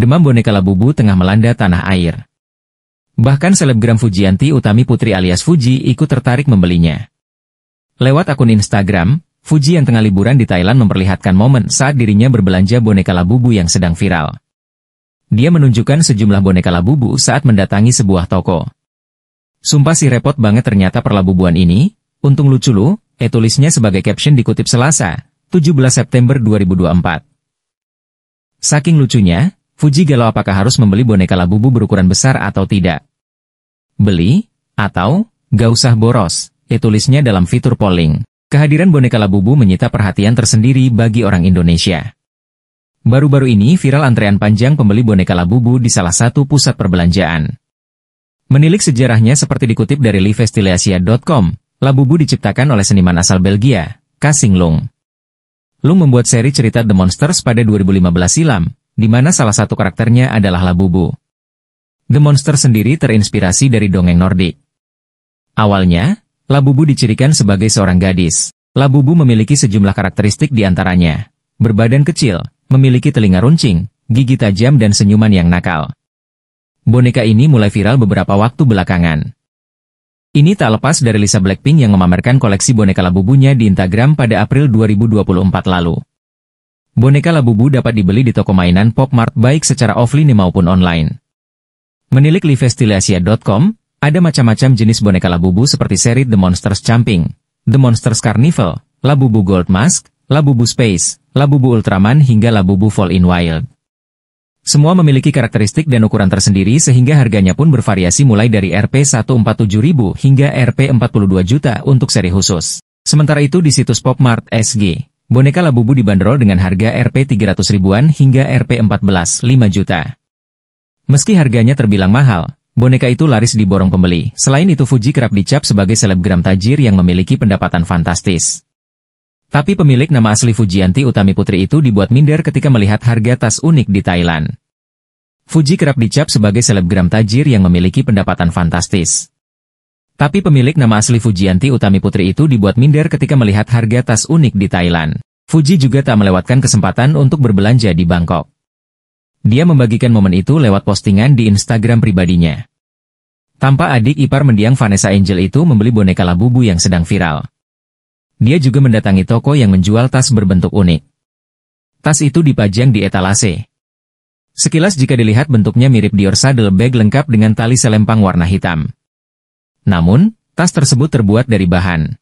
demam boneka Labubu tengah melanda tanah air. Bahkan selebgram Fujianti Utami Putri alias Fuji ikut tertarik membelinya. Lewat akun Instagram, Fuji yang tengah liburan di Thailand memperlihatkan momen saat dirinya berbelanja boneka Labubu yang sedang viral. Dia menunjukkan sejumlah boneka Labubu saat mendatangi sebuah toko. Sumpah si repot banget ternyata perlabubuan ini, untung lucu lu, etulisnya eh, sebagai caption dikutip Selasa, 17 September 2024. Saking lucunya, Fuji Galau apakah harus membeli boneka labubu berukuran besar atau tidak? Beli, atau, gak usah boros, ditulisnya ya dalam fitur polling. Kehadiran boneka labubu menyita perhatian tersendiri bagi orang Indonesia. Baru-baru ini viral antrean panjang pembeli boneka labubu di salah satu pusat perbelanjaan. Menilik sejarahnya seperti dikutip dari livestiliasia.com, labubu diciptakan oleh seniman asal Belgia, Kasing Lung. Lung membuat seri cerita The Monsters pada 2015 silam, di mana salah satu karakternya adalah Labubu. The Monster sendiri terinspirasi dari dongeng Nordik. Awalnya, Labubu dicirikan sebagai seorang gadis. Labubu memiliki sejumlah karakteristik di antaranya. Berbadan kecil, memiliki telinga runcing, gigi tajam dan senyuman yang nakal. Boneka ini mulai viral beberapa waktu belakangan. Ini tak lepas dari Lisa Blackpink yang memamerkan koleksi boneka Labubunya di Instagram pada April 2024 lalu boneka Labubu dapat dibeli di toko mainan Popmart baik secara offline maupun online. Menilik livestilasia.com, ada macam-macam jenis boneka Labubu seperti seri The Monsters Camping, The Monsters Carnival, Labubu Gold Mask, Labubu Space, Labubu Ultraman hingga Labubu Fall in Wild. Semua memiliki karakteristik dan ukuran tersendiri sehingga harganya pun bervariasi mulai dari Rp147.000 hingga Rp42 juta untuk seri khusus. Sementara itu di situs Popmart SG, Boneka Labubu dibanderol dengan harga Rp 300 ribuan hingga Rp 14,5 juta. Meski harganya terbilang mahal, boneka itu laris diborong pembeli. Selain itu Fuji kerap dicap sebagai selebgram tajir yang memiliki pendapatan fantastis. Tapi pemilik nama asli Fujianti Utami Putri itu dibuat minder ketika melihat harga tas unik di Thailand. Fuji kerap dicap sebagai selebgram tajir yang memiliki pendapatan fantastis. Tapi pemilik nama asli Fujianti Utami Putri itu dibuat minder ketika melihat harga tas unik di Thailand. Fuji juga tak melewatkan kesempatan untuk berbelanja di Bangkok. Dia membagikan momen itu lewat postingan di Instagram pribadinya. Tanpa adik ipar mendiang Vanessa Angel itu membeli boneka labubu yang sedang viral. Dia juga mendatangi toko yang menjual tas berbentuk unik. Tas itu dipajang di etalase. Sekilas jika dilihat bentuknya mirip Dior saddle bag lengkap dengan tali selempang warna hitam. Namun, tas tersebut terbuat dari bahan